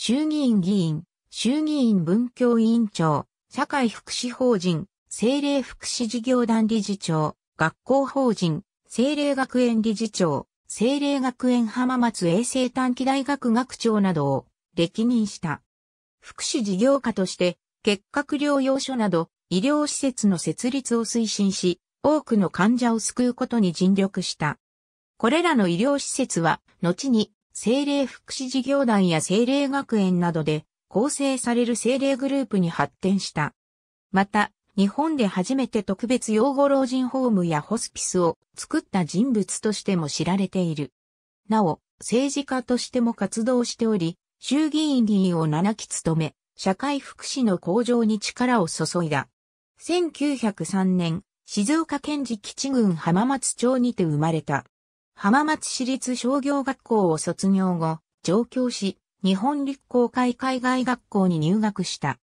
衆議院議員、衆議院文教委員長、社会福祉法人、政令福祉事業団理事長、学校法人、政令学園理事長、政令学園浜松衛生短期大学学長などを歴任した。福祉事業家として、結核療養所など医療施設の設立を推進し、多くの患者を救うことに尽力した。これらの医療施設は、後に政令福祉事業団や政令学園などで構成される政令グループに発展した。また、日本で初めて特別養護老人ホームやホスピスを作った人物としても知られている。なお、政治家としても活動しており、衆議院議員を7期務め、社会福祉の向上に力を注いだ。1903年、静岡県時基地郡浜松町にて生まれた。浜松市立商業学校を卒業後、上京し、日本立交会海外学校に入学した。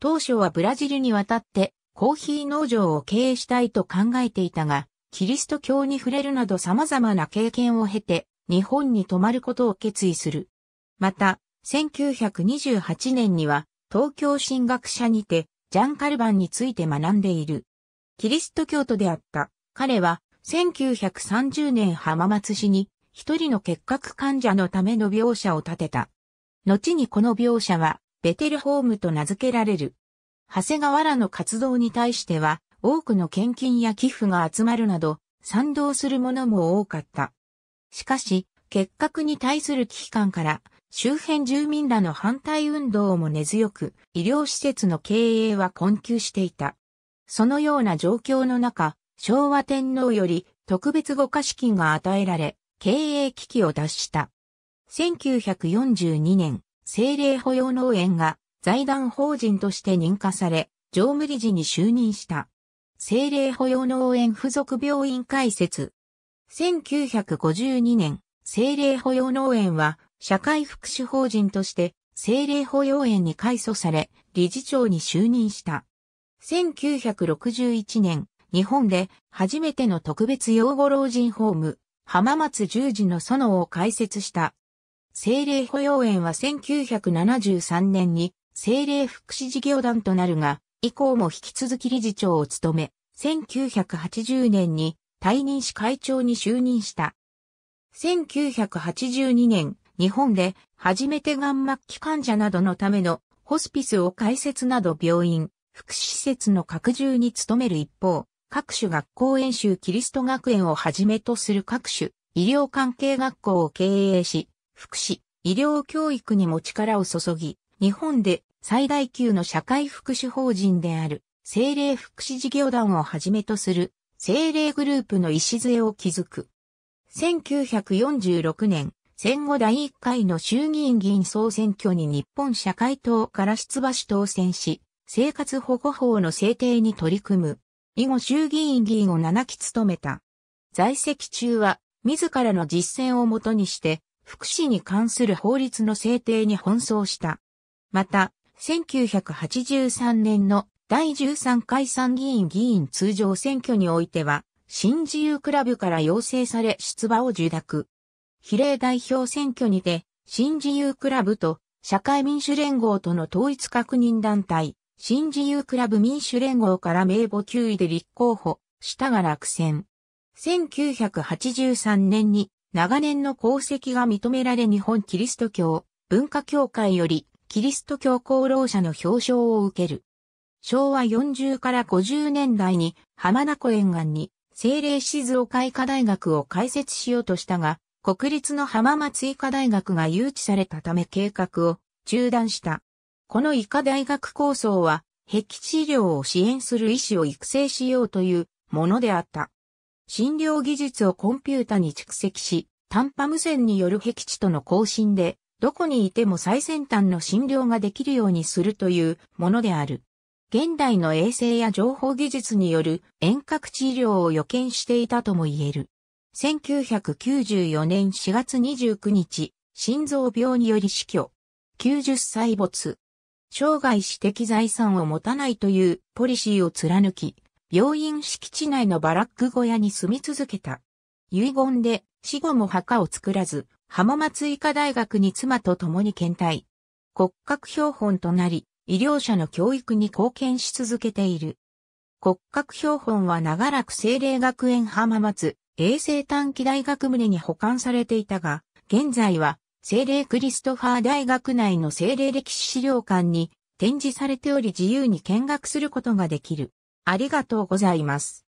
当初はブラジルに渡ってコーヒー農場を経営したいと考えていたが、キリスト教に触れるなど様々な経験を経て、日本に泊まることを決意する。また、1928年には、東京進学者にて、ジャン・カルバンについて学んでいる。キリスト教徒であった。彼は、1930年浜松市に一人の結核患者のための描写を建てた。後にこの描写はベテルホームと名付けられる。長谷川らの活動に対しては多くの献金や寄付が集まるなど賛同する者も多かった。しかし、結核に対する危機感から周辺住民らの反対運動も根強く医療施設の経営は困窮していた。そのような状況の中、昭和天皇より特別五資金が与えられ、経営危機を脱した。1942年、政令保養農園が財団法人として認可され、常務理事に就任した。政令保養農園附属病院開設。1952年、政令保養農園は社会福祉法人として政令保養園に改組され、理事長に就任した。1961年、日本で初めての特別養護老人ホーム、浜松十字の園を開設した。精霊保養園は1973年に精霊福祉事業団となるが、以降も引き続き理事長を務め、1980年に退任し会長に就任した。1982年、日本で初めてがん末期患者などのためのホスピスを開設など病院、福祉施設の拡充に努める一方、各種学校演習キリスト学園をはじめとする各種医療関係学校を経営し、福祉、医療教育にも力を注ぎ、日本で最大級の社会福祉法人である、政令福祉事業団をはじめとする、政令グループの礎を築く。1946年、戦後第1回の衆議院議員総選挙に日本社会党から出馬し当選し、生活保護法の制定に取り組む。以後衆議院議員を7期務めた。在籍中は、自らの実践をもとにして、福祉に関する法律の制定に奔走した。また、1983年の第13回参議院議員通常選挙においては、新自由クラブから要請され出馬を受諾。比例代表選挙にて、新自由クラブと社会民主連合との統一確認団体、新自由クラブ民主連合から名簿9位で立候補したが落選。1983年に長年の功績が認められ日本キリスト教文化協会よりキリスト教功労者の表彰を受ける。昭和40から50年代に浜名湖沿岸に精霊静岡医科大学を開設しようとしたが、国立の浜松医科大学が誘致されたため計画を中断した。この医科大学構想は、壁治療を支援する医師を育成しようというものであった。診療技術をコンピュータに蓄積し、短波無線による壁地との更新で、どこにいても最先端の診療ができるようにするというものである。現代の衛星や情報技術による遠隔治療を予見していたとも言える。1994年4月29日、心臓病により死去。90歳没。生涯私的財産を持たないというポリシーを貫き、病院敷地内のバラック小屋に住み続けた。遺言で死後も墓を作らず、浜松医科大学に妻と共に検体。骨格標本となり、医療者の教育に貢献し続けている。骨格標本は長らく精霊学園浜松、衛生短期大学棟に保管されていたが、現在は聖霊クリストファー大学内の聖霊歴史資料館に展示されており自由に見学することができる。ありがとうございます。